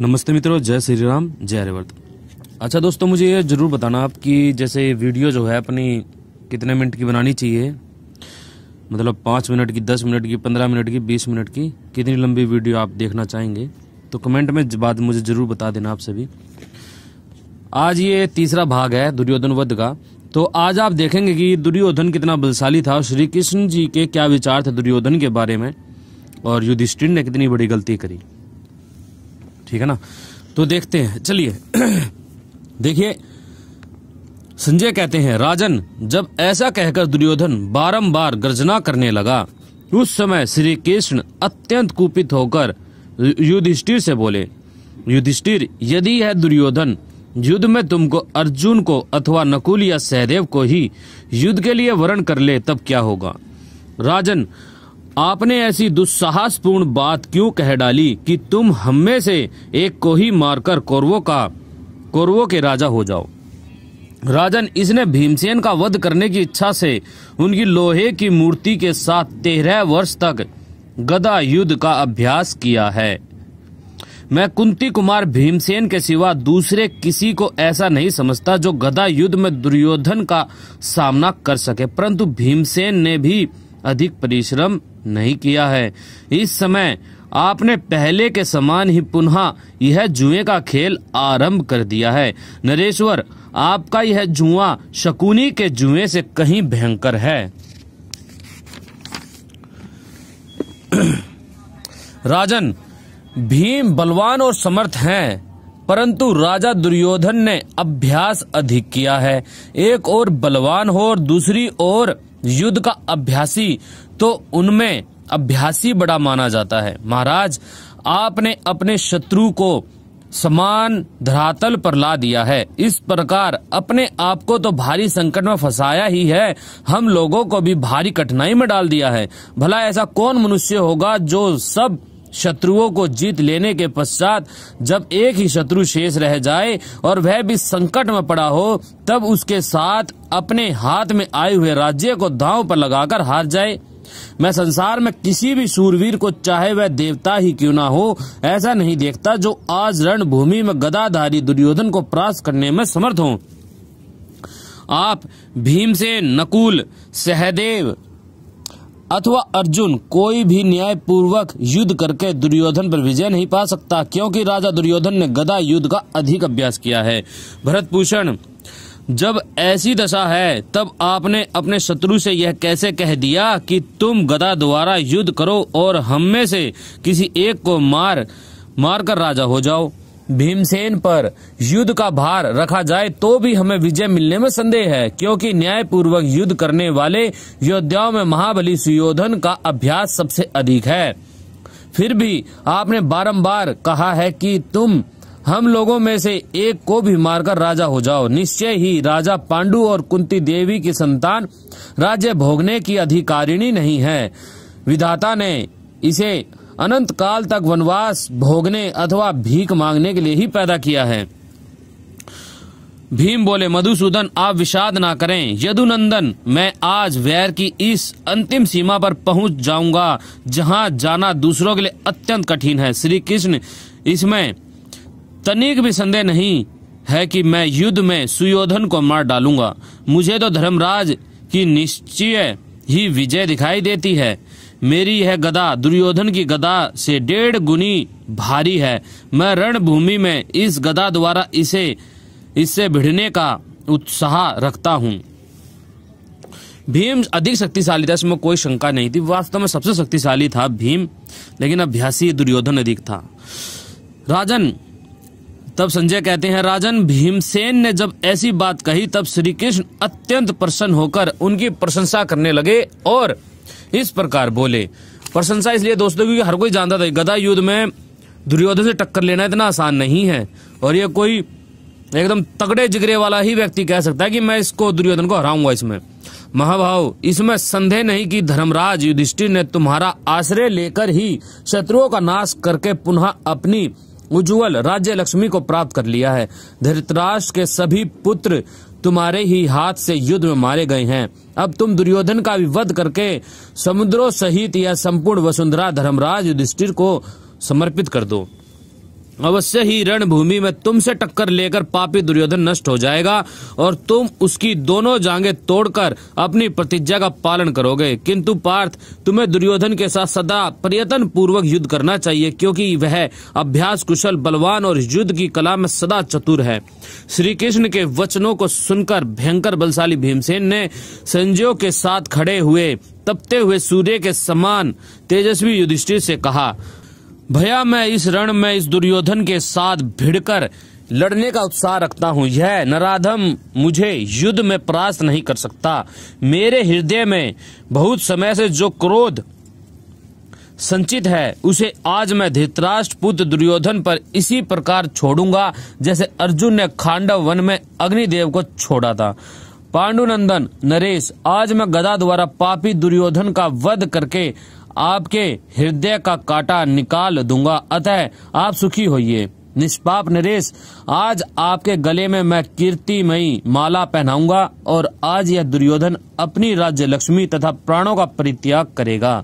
नमस्ते मित्रों जय श्री राम जय हरिवर्त अच्छा दोस्तों मुझे ये जरूर बताना आप कि जैसे वीडियो जो है अपनी कितने मिनट की बनानी चाहिए मतलब पाँच मिनट की दस मिनट की पंद्रह मिनट की बीस मिनट की कितनी लंबी वीडियो आप देखना चाहेंगे तो कमेंट में बाद मुझे ज़रूर बता देना आप सभी आज ये तीसरा भाग है दुर्योधन वध का तो आज आप देखेंगे कि दुर्योधन कितना बलशाली था और श्री कृष्ण जी के क्या विचार थे दुर्योधन के बारे में और युधिष्ठिर ने कितनी बड़ी गलती करी ठीक है ना तो देखते हैं चलिए देखिए संजय कहते हैं राजन जब ऐसा कहकर दुर्योधन बारंबार गर्जना करने लगा उस समय श्री कृष्ण अत्यंत कुपित होकर युधिष्ठिर से बोले युधिष्ठिर यदि है दुर्योधन युद्ध में तुमको अर्जुन को अथवा नकुल या सहदेव को ही युद्ध के लिए वरण कर ले तब क्या होगा राजन आपने ऐसी दुस्साहसपूर्ण बात क्यों कह डाली कि तुम हम में से एक को ही मारकर कौरवों का कौरवों के राजा हो जाओ राजन इसने भीमसेन का वध करने की इच्छा से उनकी लोहे की मूर्ति के साथ तेरह वर्ष तक गदा युद्ध का अभ्यास किया है मैं कुंती कुमार भीमसेन के सिवा दूसरे किसी को ऐसा नहीं समझता जो गदा युद्ध में दुर्योधन का सामना कर सके परंतु भीमसेन ने भी अधिक परिश्रम नहीं किया है इस समय आपने पहले के समान ही पुनः यह जुए का खेल आरंभ कर दिया है नरेश्वर आपका यह जुआ शकुनी के जुए से कहीं भयंकर है राजन भीम बलवान और समर्थ हैं परंतु राजा दुर्योधन ने अभ्यास अधिक किया है एक और बलवान हो और दूसरी ओर युद्ध का अभ्यासी तो उनमें अभ्यासी बड़ा माना जाता है महाराज आपने अपने शत्रु को समान धरातल पर ला दिया है इस प्रकार अपने आप को तो भारी संकट में फंसाया ही है हम लोगों को भी भारी कठिनाई में डाल दिया है भला ऐसा कौन मनुष्य होगा जो सब शत्रुओं को जीत लेने के पश्चात जब एक ही शत्रु शेष रह जाए और वह भी संकट में पड़ा हो तब उसके साथ अपने हाथ में आए हुए राज्य को दांव पर लगाकर हार जाए मैं संसार में किसी भी सूरवीर को चाहे वह देवता ही क्यों ना हो ऐसा नहीं देखता जो आज रणभूमि में गदाधारी दुर्योधन को परास्त करने में समर्थ हो आप भीमसेन नकुल सहदेव अथवा अर्जुन कोई भी न्याय पूर्वक युद्ध करके दुर्योधन पर विजय नहीं पा सकता क्योंकि राजा दुर्योधन ने गदा युद्ध का अधिक अभ्यास किया है भरत भूषण जब ऐसी दशा है तब आपने अपने शत्रु से यह कैसे कह दिया कि तुम गदा द्वारा युद्ध करो और हम में से किसी एक को मार मार कर राजा हो जाओ भीमसेन पर युद्ध का भार रखा जाए तो भी हमें विजय मिलने में संदेह है क्योंकि न्यायपूर्वक युद्ध करने वाले योद्धाओं में महाबली सुयोधन का अभ्यास सबसे अधिक है फिर भी आपने बारंबार कहा है कि तुम हम लोगों में से एक को भी मारकर राजा हो जाओ निश्चय ही राजा पांडु और कुंती देवी की संतान राज्य भोगने की अधिकारिणी नहीं है विधाता ने इसे अनंत काल तक वनवास भोगने अथवा भीख मांगने के लिए ही पैदा किया है भीम बोले मधुसूदन आप विषाद ना करें यदुनंदन मैं आज वैर की इस अंतिम सीमा पर पहुंच जाऊंगा जहां जाना दूसरों के लिए अत्यंत कठिन है श्री कृष्ण इसमें तनिक भी संदेह नहीं है कि मैं युद्ध में सुयोधन को मार डालूंगा मुझे तो धर्मराज की निश्चय ही विजय दिखाई देती है मेरी यह गदा दुर्योधन की गदा से डेढ़ गुनी भारी है मैं रणभूमि में इस गदा द्वारा इसे इससे भिड़ने का उत्साह रखता हूँ भीम अधिक शक्तिशाली था इसमें कोई शंका नहीं थी वास्तव में सबसे शक्तिशाली था भीम लेकिन अभ्यासी दुर्योधन अधिक था राजन तब संजय कहते हैं राजन भीमसेन ने जब ऐसी बात कही तब श्री कृष्ण अत्यंत प्रसन्न होकर उनकी प्रशंसा करने लगे और इस प्रकार बोले प्रशंसा इसलिए दोस्तों क्योंकि हर कोई जानता था गदा युद्ध में दुर्योधन से टक्कर लेना इतना आसान नहीं है और ये कोई एकदम तगड़े जिगरे वाला ही व्यक्ति कह सकता है कि मैं इसको दुर्योधन को हराऊंगा इसमें महाभाव इसमें संदेह नहीं कि धर्मराज युधिष्ठिर ने तुम्हारा आश्रय लेकर ही शत्रुओं का नाश करके पुनः अपनी उज्ज्वल राज्य लक्ष्मी को प्राप्त कर लिया है धृतराष्ट्र के सभी पुत्र तुम्हारे ही हाथ से युद्ध में मारे गए हैं अब तुम दुर्योधन का विवध करके समुद्रों सहित यह संपूर्ण वसुंधरा धर्मराज युधिष्ठिर को समर्पित कर दो अवश्य ही रणभूमि में तुमसे टक्कर लेकर पापी दुर्योधन नष्ट हो जाएगा और तुम उसकी दोनों जांगे तोड़कर अपनी प्रतिज्ञा का पालन करोगे किंतु पार्थ तुम्हें दुर्योधन के साथ सदा प्रयत्न पूर्वक युद्ध करना चाहिए क्योंकि वह अभ्यास कुशल बलवान और युद्ध की कला में सदा चतुर है श्री कृष्ण के वचनों को सुनकर भयंकर बलशाली भीमसेन ने संजय के साथ खड़े हुए तपते हुए सूर्य के समान तेजस्वी युधिष्ठिर से कहा भैया मैं इस रण में इस दुर्योधन के साथ भिड़कर लड़ने का उत्साह रखता हूँ यह नराधम मुझे युद्ध में परास्त नहीं कर सकता मेरे हृदय में बहुत समय से जो क्रोध संचित है उसे आज मैं धृतराष्ट्र पुत्र दुर्योधन पर इसी प्रकार छोड़ूंगा जैसे अर्जुन ने खांडव वन में अग्निदेव को छोड़ा था पांडुनंदन नरेश आज मैं गदा द्वारा पापी दुर्योधन का वध करके आपके हृदय का काटा निकाल दूंगा अतः आप सुखी होइए निष्पाप नरेश आज आपके गले में मैं कीर्तिमयी माला पहनाऊंगा और आज यह दुर्योधन अपनी राज्य लक्ष्मी तथा प्राणों का परित्याग करेगा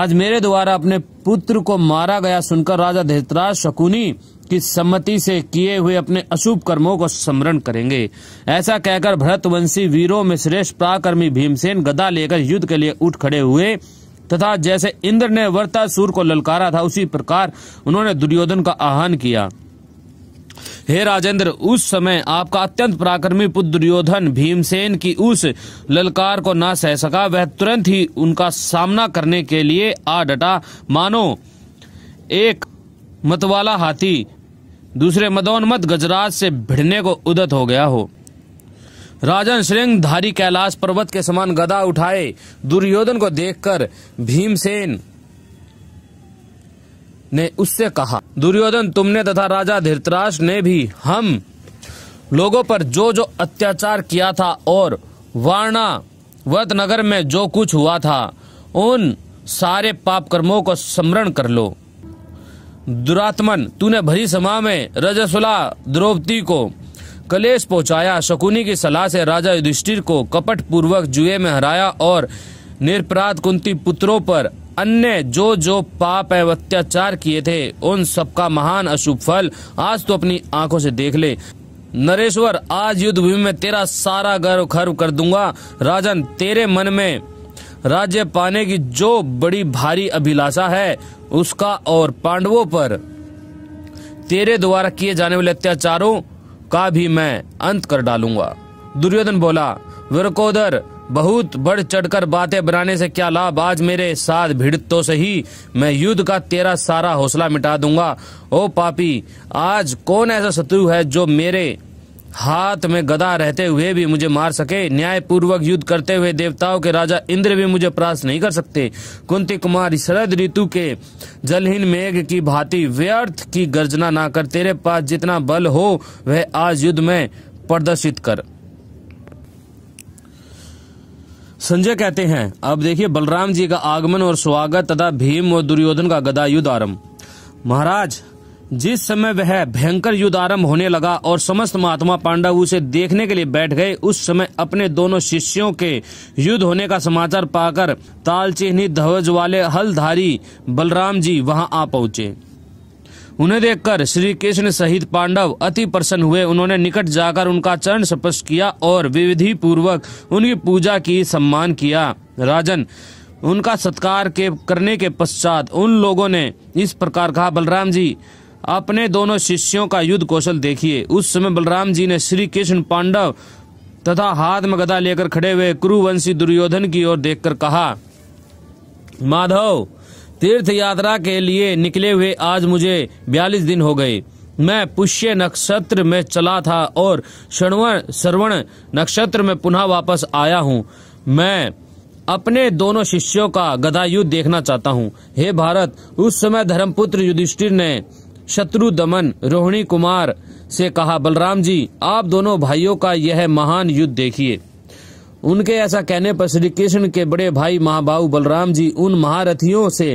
आज मेरे द्वारा अपने पुत्र को मारा गया सुनकर राजा धृतराज शकुनी की सम्मति से किए हुए अपने अशुभ कर्मों को स्मरण करेंगे ऐसा कहकर भरतवंशी वीरों में श्रेष्ठ पराक्रमी भीमसेन गदा लेकर युद्ध के लिए उठ खड़े हुए तथा जैसे इंद्र ने वर्तासुर को ललकारा था उसी प्रकार उन्होंने दुर्योधन का आह्वान किया हे राजेंद्र उस समय आपका अत्यंत पराक्रमी पुत्र दुर्योधन भीमसेन की उस ललकार को ना सह सका वह तुरंत ही उनका सामना करने के लिए आ डटा मानो एक मतवाला हाथी दूसरे मदोन्मत गजराज से भिड़ने को उदत हो गया हो राजन श्रृंग धारी कैलाश पर्वत के समान गदा उठाए दुर्योधन को देखकर भीमसेन ने उससे कहा दुर्योधन तुमने तथा राजा धृतराज ने भी हम लोगों पर जो जो अत्याचार किया था और वारणावत नगर में जो कुछ हुआ था उन सारे पाप कर्मों को स्मरण कर लो दुरात्मन तूने भरी समा में रजसुला द्रौपदी को कलेश पहुंचाया शकुनी की सलाह से राजा युधिष्ठिर को कपट पूर्वक जुए में हराया और निरपराध कुंती पुत्रों पर अन्य जो जो पाप एवं अत्याचार किए थे उन सबका महान अशुभ फल आज तो अपनी आंखों से देख ले नरेश्वर आज युद्ध भूमि में तेरा सारा गर्व खर्व कर दूंगा राजन तेरे मन में राज्य पाने की जो बड़ी भारी अभिलाषा है उसका और पांडवों पर तेरे द्वारा किए जाने वाले अत्याचारों का भी मैं अंत कर डालूंगा दुर्योधन बोला वीरकोदर बहुत बढ़ चढ़कर बातें बनाने से क्या लाभ आज मेरे साथ भिड़ तो सही मैं युद्ध का तेरा सारा हौसला मिटा दूंगा ओ पापी आज कौन ऐसा शत्रु है जो मेरे हाथ में गदा रहते हुए भी मुझे मार सके न्यायपूर्वक युद्ध करते हुए देवताओं के राजा इंद्र भी मुझे प्रास नहीं कर सकते कुंती कुमार शरद ऋतु के जलहीन मेघ की भांति व्यर्थ की गर्जना ना कर तेरे पास जितना बल हो वह आज युद्ध में प्रदर्शित कर संजय कहते हैं अब देखिए बलराम जी का आगमन और स्वागत तथा भीम और दुर्योधन का गदा युद्ध आरम्भ महाराज जिस समय वह भयंकर युद्ध आरंभ होने लगा और समस्त महात्मा पांडव उसे देखने के लिए बैठ गए उस समय अपने दोनों शिष्यों के युद्ध होने का समाचार पाकर ताल ध्वज वाले हलधारी बलराम जी वहां आ पहुंचे उन्हें देखकर श्री कृष्ण सहित पांडव अति प्रसन्न हुए उन्होंने निकट जाकर उनका चरण स्पर्श किया और विविधि पूर्वक उनकी पूजा की सम्मान किया राजन उनका सत्कार के करने के पश्चात उन लोगों ने इस प्रकार कहा बलराम जी अपने दोनों शिष्यों का युद्ध कौशल देखिए उस समय बलराम जी ने श्री कृष्ण पांडव तथा हाथ में गदा लेकर खड़े हुए कुरुवंशी दुर्योधन की ओर देखकर कहा माधव तीर्थ यात्रा के लिए निकले हुए आज मुझे बयालीस दिन हो गए मैं पुष्य नक्षत्र में चला था और श्रवण श्रवण नक्षत्र में पुनः वापस आया हूँ मैं अपने दोनों शिष्यों का गदा युद्ध देखना चाहता हूँ हे भारत उस समय धर्मपुत्र युधिष्ठिर ने शत्रु दमन रोहिणी कुमार से कहा बलराम जी आप दोनों भाइयों का यह महान युद्ध देखिए उनके ऐसा कहने पर श्री कृष्ण के बड़े भाई महाबाहु बलराम जी उन महारथियों से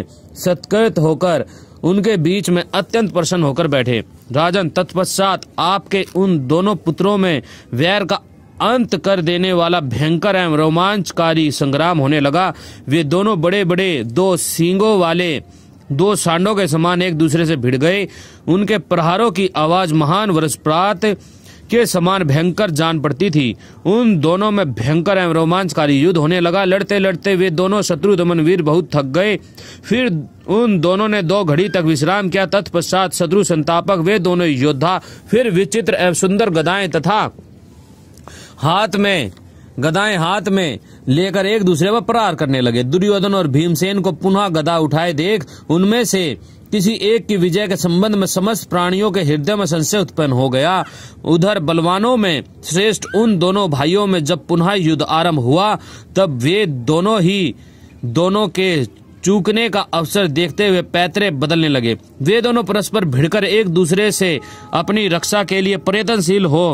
सत्कृत होकर उनके बीच में अत्यंत प्रसन्न होकर बैठे राजन तत्पश्चात आपके उन दोनों पुत्रों में वैर का अंत कर देने वाला भयंकर एवं रोमांचकारी संग्राम होने लगा वे दोनों बड़े बड़े दो सींगों वाले दो सांडों के समान एक दूसरे से भिड़ गए उनके प्रहारों की आवाज महान वर्षप्रात के समान भयंकर जान पड़ती थी उन दोनों में भयंकर एवं रोमांचकारी युद्ध होने लगा लड़ते लड़ते वे दोनों शत्रु दमन वीर बहुत थक गए फिर उन दोनों ने दो घड़ी तक विश्राम किया तत्पश्चात शत्रु संतापक वे दोनों योद्धा फिर विचित्र एवं सुंदर गदाएं तथा हाथ में गदाएं हाथ में लेकर एक दूसरे पर प्रहार करने लगे दुर्योधन और भीमसेन को पुनः गदा उठाए देख उनमें से किसी एक की विजय के संबंध में समस्त प्राणियों के हृदय में संशय उत्पन्न हो गया उधर बलवानों में श्रेष्ठ उन दोनों भाइयों में जब पुनः युद्ध आरंभ हुआ तब वे दोनों ही दोनों के चूकने का अवसर देखते हुए पैतरे बदलने लगे वे दोनों परस्पर भिड़कर एक दूसरे से अपनी रक्षा के लिए प्रयत्नशील हो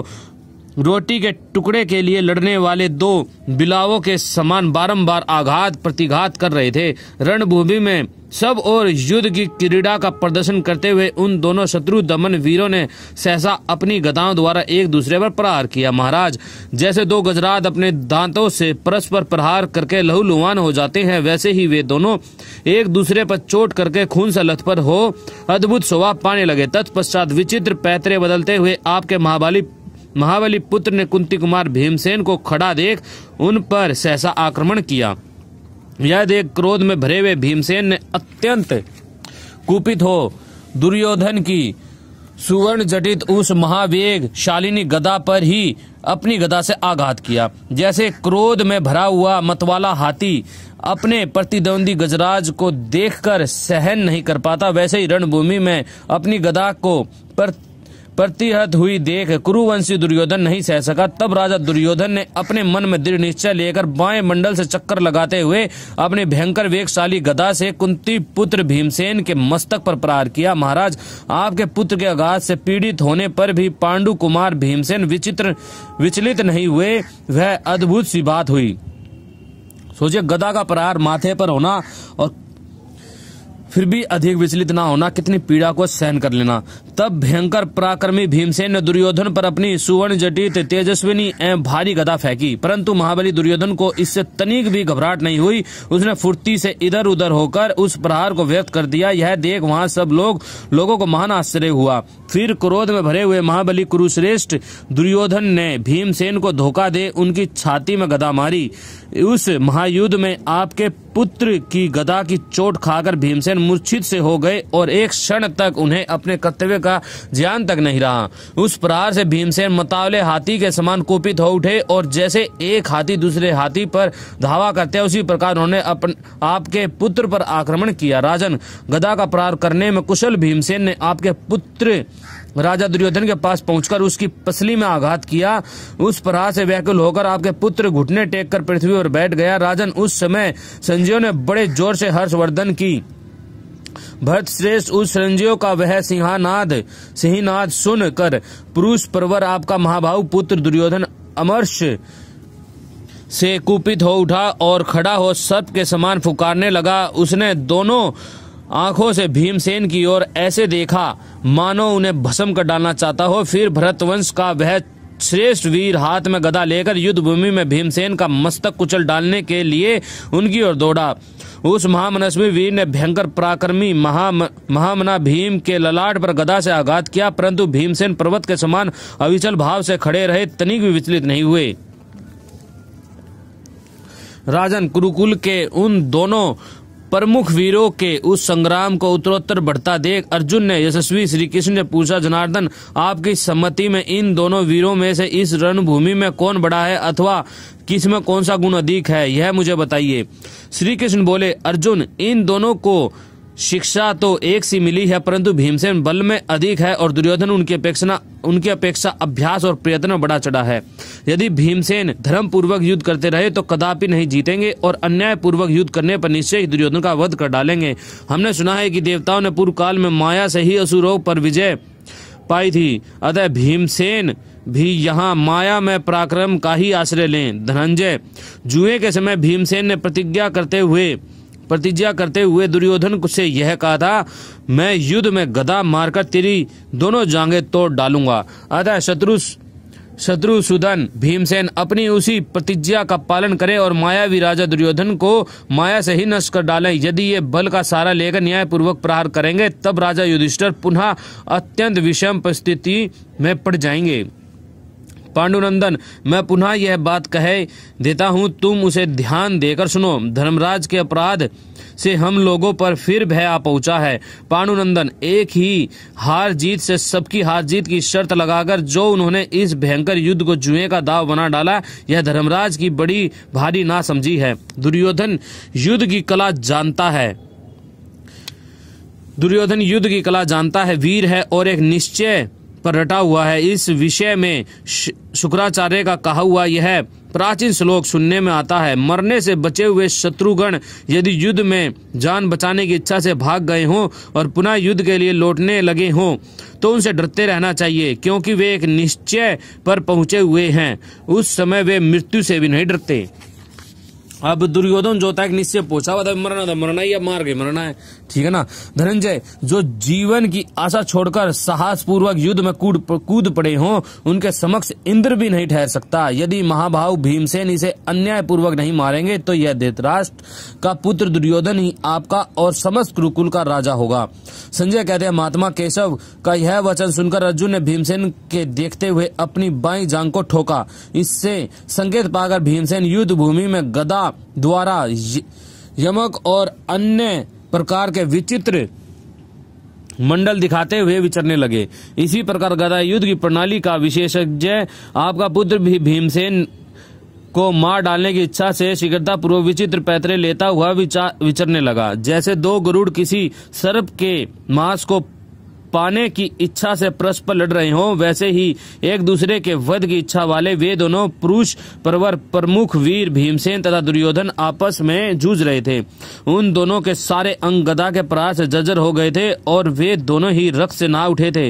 रोटी के टुकड़े के लिए लड़ने वाले दो बिलावों के समान बारंबार आघात प्रतिघात कर रहे थे रणभूमि में सब और युद्ध की क्रीड़ा का प्रदर्शन करते हुए उन दोनों शत्रु दमन वीरों ने सहसा अपनी गदाओं द्वारा एक दूसरे पर प्रहार किया महाराज जैसे दो गजराज अपने दांतों से परस्पर प्रहार करके लहूलुहान हो जाते हैं वैसे ही वे दोनों एक दूसरे पर चोट करके खून से लथपथ हो अद्भुत स्वभाव पाने लगे तत्पश्चात विचित्र पैतरे बदलते हुए आपके महाबाली महाबली पुत्र ने कुंती कुमार भीमसेन को खड़ा देख उन पर सहसा आक्रमण किया यह देख क्रोध में भरे हुए भीमसेन ने अत्यंत कुपित हो दुर्योधन की सुवर्ण जटित उस महावेग शालिनी गदा पर ही अपनी गदा से आघात किया जैसे क्रोध में भरा हुआ मतवाला हाथी अपने प्रतिद्वंदी गजराज को देखकर सहन नहीं कर पाता वैसे ही रणभूमि में अपनी गदा को पर प्रतिहत हुई देख कुरुवंशी दुर्योधन नहीं सह सका तब राजा दुर्योधन ने अपने मन में दृढ़ निश्चय लेकर बाएं मंडल से चक्कर लगाते हुए अपने भयंकर वेगशाली गदा से कुंती पुत्र भीमसेन के मस्तक पर प्रहार किया महाराज आपके पुत्र के आघात से पीड़ित होने पर भी पांडु कुमार भीमसेन विचित्र विचलित नहीं हुए वह अद्भुत सी बात हुई सोचिए गदा का प्रहार माथे पर होना और फिर भी अधिक विचलित न होना कितनी पीड़ा को सहन कर लेना तब भयंकर पराक्रमी भीमसेन ने दुर्योधन पर अपनी सुवर्ण जटित तेजस्विनी एवं भारी गदा फेंकी परंतु महाबली दुर्योधन को इससे तनिक भी घबराहट नहीं हुई उसने फुर्ती से इधर उधर होकर उस प्रहार को व्यक्त कर दिया यह देख वहाँ सब लोग लोगों को महान आश्चर्य हुआ फिर क्रोध में भरे हुए महाबली कुरुश्रेष्ठ दुर्योधन ने भीमसेन को धोखा दे उनकी छाती में गदा मारी उस महायुद्ध में आपके पुत्र की गदा की चोट खाकर भीमसेन मूर्छित से हो गए और एक क्षण तक उन्हें अपने कर्तव्य का ज्ञान तक नहीं रहा उस प्रहार से भीमसेन मतावले हाथी के समान कुपित हो उठे और जैसे एक हाथी दूसरे हाथी पर धावा करते हैं उसी प्रकार उन्होंने अपन आपके पुत्र पर आक्रमण किया राजन गदा का प्रहार करने में कुशल भीमसेन ने आपके पुत्र राजा दुर्योधन के पास पहुंचकर उसकी पसली में आघात किया उस पर से व्याकुल होकर आपके पुत्र घुटने टेक कर पृथ्वी पर बैठ गया राजन उस समय संजय ने बड़े जोर से हर्षवर्धन की भरत श्रेष्ठ उस संजयों का वह सिंहानाद सिंहनाद सुन कर पुरुष परवर आपका महाभाव पुत्र दुर्योधन अमर्ष से कुपित हो उठा और खड़ा हो सब के समान फुकारने लगा उसने दोनों आंखों से भीमसेन की ओर ऐसे देखा मानो उन्हें भस्म कर डालना चाहता हो फिर भरतवंश का वह श्रेष्ठ वीर हाथ में गदा लेकर युद्ध भूमि में भीमसेन का मस्तक कुचल डालने के लिए उनकी ओर दौड़ा उस महामनस्वी वीर ने भयंकर पराक्रमी महा महामना भीम के ललाट पर गदा से आघात किया परंतु भीमसेन पर्वत के समान अविचल भाव से खड़े रहे तनिक भी विचलित नहीं हुए राजन कुरुकुल के उन दोनों प्रमुख वीरों के उस संग्राम को उत्तरोत्तर बढ़ता देख अर्जुन ने यशस्वी श्री कृष्ण ने पूछा जनार्दन आपकी सम्मति में इन दोनों वीरों में से इस रणभूमि में कौन बड़ा है अथवा किस में कौन सा गुण अधिक है यह मुझे बताइए श्री कृष्ण बोले अर्जुन इन दोनों को शिक्षा तो एक सी मिली है परंतु भीमसेन बल में अधिक है और दुर्योधन उनकी अपेक्षा उनकी अपेक्षा अभ्यास और प्रयत्न बड़ा चढ़ा है यदि भीमसेन धर्म पूर्वक युद्ध करते रहे तो कदापि नहीं जीतेंगे और अन्याय पूर्वक युद्ध करने पर निश्चय ही दुर्योधन का वध कर डालेंगे हमने सुना है कि देवताओं ने पूर्व काल में माया से ही असुरों पर विजय पाई थी अतः भीमसेन भी यहाँ माया में पराक्रम का ही आश्रय लें धनंजय जुए के समय भीमसेन ने प्रतिज्ञा करते हुए प्रतिज्ञा करते हुए दुर्योधन से यह कहा था मैं युद्ध में गदा मारकर तेरी दोनों जांगे तोड़ डालूंगा अतः शत्रु शत्रु सुदन भीमसेन अपनी उसी प्रतिज्ञा का पालन करें और मायावी राजा दुर्योधन को माया से ही नष्ट कर डालें यदि ये बल का सारा लेकर न्यायपूर्वक प्रहार करेंगे तब राजा युधिष्ठर पुनः अत्यंत विषम परिस्थिति में पड़ जाएंगे पांडुनंदन मैं पुनः यह बात कह देता हूँ तुम उसे ध्यान देकर सुनो धर्मराज के अपराध से हम लोगों पर फिर भय आ पहुंचा है पांडुनंदन एक ही हार जीत से सबकी हार जीत की शर्त लगाकर जो उन्होंने इस भयंकर युद्ध को जुए का दाव बना डाला यह धर्मराज की बड़ी भारी ना समझी है दुर्योधन युद्ध की कला जानता है दुर्योधन युद्ध की कला जानता है वीर है और एक निश्चय पर रटा हुआ है इस विषय में शुक्राचार्य का कहा हुआ यह प्राचीन श्लोक सुनने में आता है मरने से बचे हुए शत्रुगण यदि युद्ध में जान बचाने की इच्छा से भाग गए हों और पुनः युद्ध के लिए लौटने लगे हों तो उनसे डरते रहना चाहिए क्योंकि वे एक निश्चय पर पहुंचे हुए हैं उस समय वे मृत्यु से भी नहीं डरते अब दुर्योधन जो था निश्चय पूछा हुआ था तो मरना था मरना या मार गए मरना है ठीक है ना धनंजय जो जीवन की आशा छोड़कर साहस पूर्वक युद्ध में कूद कूद पड़े हों उनके समक्ष इंद्र भी नहीं ठहर सकता यदि महाभाव भीमसेन इसे अन्याय पूर्वक नहीं मारेंगे तो यह धृतराष्ट्र का पुत्र दुर्योधन ही आपका और समस्त गुरुकुल का राजा होगा संजय कहते हैं महात्मा केशव का यह वचन सुनकर अर्जुन ने भीमसेन के देखते हुए अपनी बाई जांग को ठोका इससे संकेत पाकर भीमसेन युद्ध भूमि में गदा द्वारा यमक और अन्य प्रकार के विचित्र मंडल दिखाते हुए विचरने लगे इसी प्रकार गदा युद्ध की प्रणाली का विशेषज्ञ आपका पुत्र भी भीमसेन को मार डालने की इच्छा से शीघ्रता पूर्व विचित्र पैतरे लेता हुआ विचरने लगा जैसे दो गरुड़ किसी सर्प के मांस को पाने की इच्छा से परस्पर लड़ रहे हों वैसे ही एक दूसरे के वध की इच्छा वाले वे दोनों पुरुष परवर प्रमुख वीर भीमसेन तथा दुर्योधन आपस में जूझ रहे थे उन दोनों के सारे अंग गदा के प्रहार जजर हो गए थे और वे दोनों ही रक्त से ना उठे थे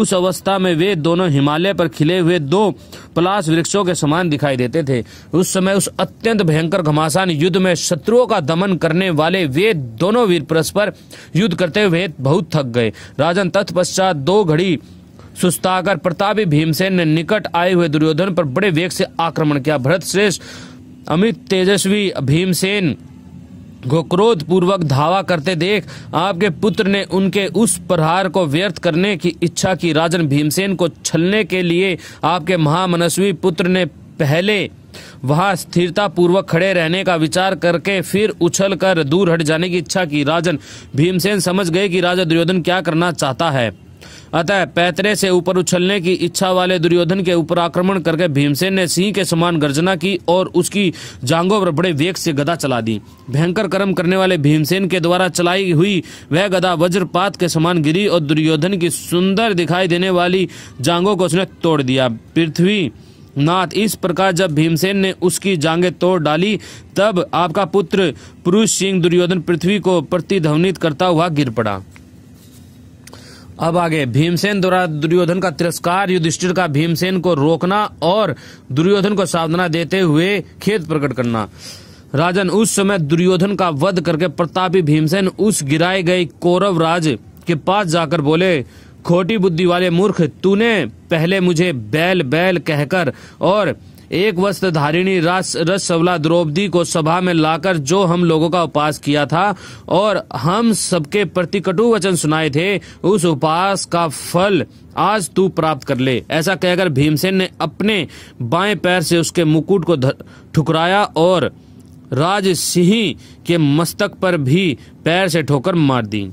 उस अवस्था में वे दोनों हिमालय पर खिले हुए दो पलाश वृक्षों के समान दिखाई देते थे उस समय उस अत्यंत भयंकर घमासान युद्ध में शत्रुओं का दमन करने वाले वे दोनों वीर परस्पर युद्ध करते हुए बहुत थक गए राजन तत् तत्पश्चात दो घड़ी सुस्ताकर प्रतापी भीमसेन ने निकट आए हुए दुर्योधन पर बड़े वेग से आक्रमण किया भरत श्रेष्ठ अमित तेजस्वी भीमसेन को क्रोध पूर्वक धावा करते देख आपके पुत्र ने उनके उस प्रहार को व्यर्थ करने की इच्छा की राजन भीमसेन को छलने के लिए आपके महामनस्वी पुत्र ने पहले वहां स्थिरता पूर्वक खड़े रहने का विचार करके फिर उछल कर दूर हट जाने की इच्छा की राजन भीमसेन समझ गए कि राजा दुर्योधन क्या करना चाहता है अतः पैतरे से ऊपर उछलने की इच्छा वाले दुर्योधन के ऊपर आक्रमण करके भीमसेन ने सिंह के समान गर्जना की और उसकी जांघों पर बड़े वेग से गदा चला दी भयंकर कर्म करने वाले भीमसेन के द्वारा चलाई हुई वह गदा वज्रपात के समान गिरी और दुर्योधन की सुंदर दिखाई देने वाली जांघों को उसने तोड़ दिया पृथ्वी नाथ इस प्रकार जब भीमसेन ने उसकी जांगे तोड़ डाली तब आपका पुत्र पुरुष सिंह दुर्योधन पृथ्वी को प्रतिध्वनित करता हुआ गिर पड़ा अब आगे भीमसेन द्वारा दुर्योधन का तिरस्कार युधिष्ठिर का भीमसेन को रोकना और दुर्योधन को साधना देते हुए खेत प्रकट करना राजन उस समय दुर्योधन का वध करके प्रतापी भीमसेन उस गिराए गए कौरव राज के पास जाकर बोले खोटी बुद्धि वाले मूर्ख तूने पहले मुझे बैल बैल कहकर और एक वस्त्रधारिणी रस रसवला द्रौपदी को सभा में लाकर जो हम लोगों का उपास किया था और हम सबके प्रति कटु वचन सुनाए थे उस उपास का फल आज तू प्राप्त कर ले ऐसा कहकर भीमसेन ने अपने बाएं पैर से उसके मुकुट को ठुकराया और राज सिंह के मस्तक पर भी पैर से ठोकर मार दी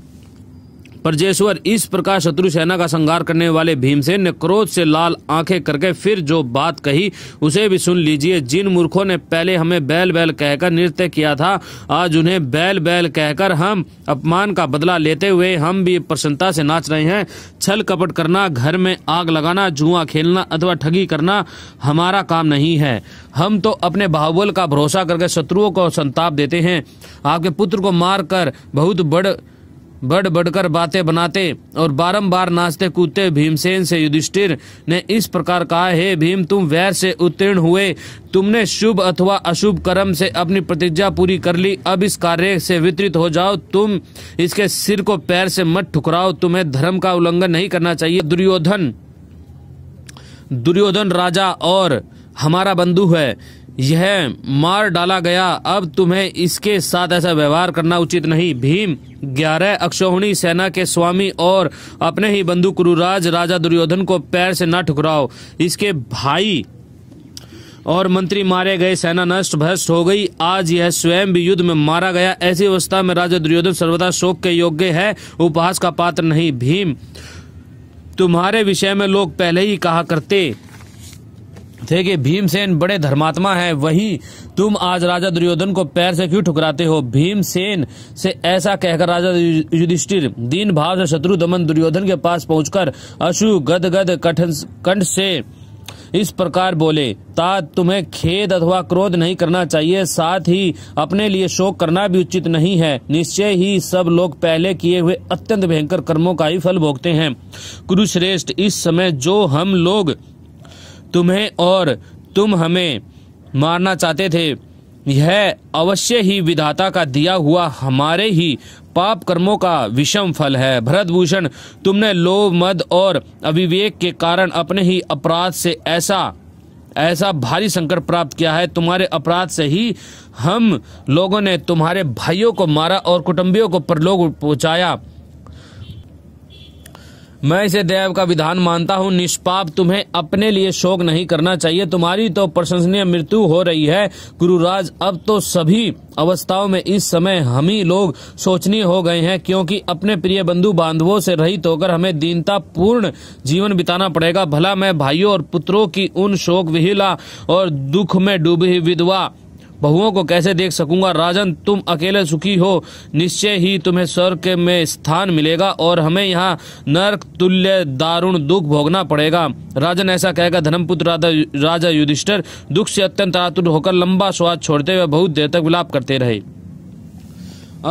परजेश्वर इस प्रकार शत्रु सेना का संघार करने वाले भीमसेन ने क्रोध से लाल आंखें करके फिर जो बात कही उसे भी सुन लीजिए जिन मूर्खों ने पहले हमें बैल बैल कहकर नृत्य किया था आज उन्हें बैल बैल कहकर हम अपमान का बदला लेते हुए हम भी प्रसन्नता से नाच रहे हैं छल कपट करना घर में आग लगाना जुआ खेलना अथवा ठगी करना हमारा काम नहीं है हम तो अपने बाहुबल का भरोसा करके शत्रुओं को संताप देते हैं आपके पुत्र को मारकर बहुत बड़ बढ़ बढ़कर बातें बनाते और बारंबार नाचते कूदते भीमसेन से युधिष्ठिर ने इस प्रकार कहा हे भीम तुम वैर से उत्तीर्ण हुए तुमने शुभ अथवा अशुभ कर्म से अपनी प्रतिज्ञा पूरी कर ली अब इस कार्य से वितरित हो जाओ तुम इसके सिर को पैर से मत ठुकराओ तुम्हें धर्म का उल्लंघन नहीं करना चाहिए दुर्योधन दुर्योधन राजा और हमारा बंधु है यह मार डाला गया अब तुम्हें इसके साथ ऐसा व्यवहार करना उचित नहीं भीम ग्यारह अक्षौहिणी सेना के स्वामी और अपने ही बंधु कुरुराज राजा दुर्योधन को पैर से न ठुकराओ इसके भाई और मंत्री मारे गए सेना नष्ट भ्रष्ट हो गई आज यह स्वयं भी युद्ध में मारा गया ऐसी अवस्था में राजा दुर्योधन सर्वदा शोक के योग्य है उपहास का पात्र नहीं भीम तुम्हारे विषय में लोग पहले ही कहा करते थे कि भीमसेन बड़े धर्मात्मा हैं वहीं तुम आज राजा दुर्योधन को पैर से क्यों ठुकराते हो भीमसेन से ऐसा कहकर राजा युधिष्ठिर दीन भाव से शत्रु दमन दुर्योधन के पास पहुंचकर अशु गद गद कंठ से इस प्रकार बोले ता तुम्हें खेद अथवा क्रोध नहीं करना चाहिए साथ ही अपने लिए शोक करना भी उचित नहीं है निश्चय ही सब लोग पहले किए हुए अत्यंत भयंकर कर्मों का ही फल भोगते हैं कुरुश्रेष्ठ इस समय जो हम लोग तुम्हें और तुम हमें मारना चाहते थे यह अवश्य ही विधाता का दिया हुआ हमारे ही पाप कर्मों का विषम फल है भरत भूषण तुमने लोभ मद और अविवेक के कारण अपने ही अपराध से ऐसा ऐसा भारी संकट प्राप्त किया है तुम्हारे अपराध से ही हम लोगों ने तुम्हारे भाइयों को मारा और कुटुंबियों को परलोक पहुंचाया मैं इसे देव का विधान मानता हूँ निष्पाप तुम्हें अपने लिए शोक नहीं करना चाहिए तुम्हारी तो प्रशंसनीय मृत्यु हो रही है गुरुराज अब तो सभी अवस्थाओं में इस समय हम ही लोग सोचनीय हो गए हैं क्योंकि अपने प्रिय बंधु बांधवों से रहित होकर हमें दीनता पूर्ण जीवन बिताना पड़ेगा भला मैं भाइयों और पुत्रों की उन शोक विहिला और दुख में डूबी विधवा बहुओं को कैसे देख सकूंगा राजन तुम अकेले सुखी हो निश्चय ही तुम्हें स्वर्ग में स्थान मिलेगा और हमें यहाँ नर्क तुल्य दारुण दुख भोगना पड़ेगा राजन ऐसा कहेगा धर्मपुत्र राजा राजा युधिष्ठर दुख से अत्यंत आतुर होकर लंबा स्वाद छोड़ते हुए बहुत देर तक विलाप करते रहे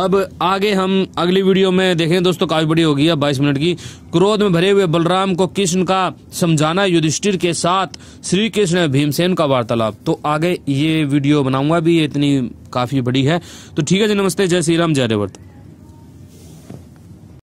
अब आगे हम अगली वीडियो में देखें दोस्तों काफी बड़ी होगी अब बाईस मिनट की क्रोध में भरे हुए बलराम को कृष्ण का समझाना युधिष्ठिर के साथ श्री कृष्ण भीमसेन का वार्तालाप तो आगे ये वीडियो बनाऊंगा भी ये इतनी काफी बड़ी है तो ठीक है जी नमस्ते जय श्री राम जय रेवर्त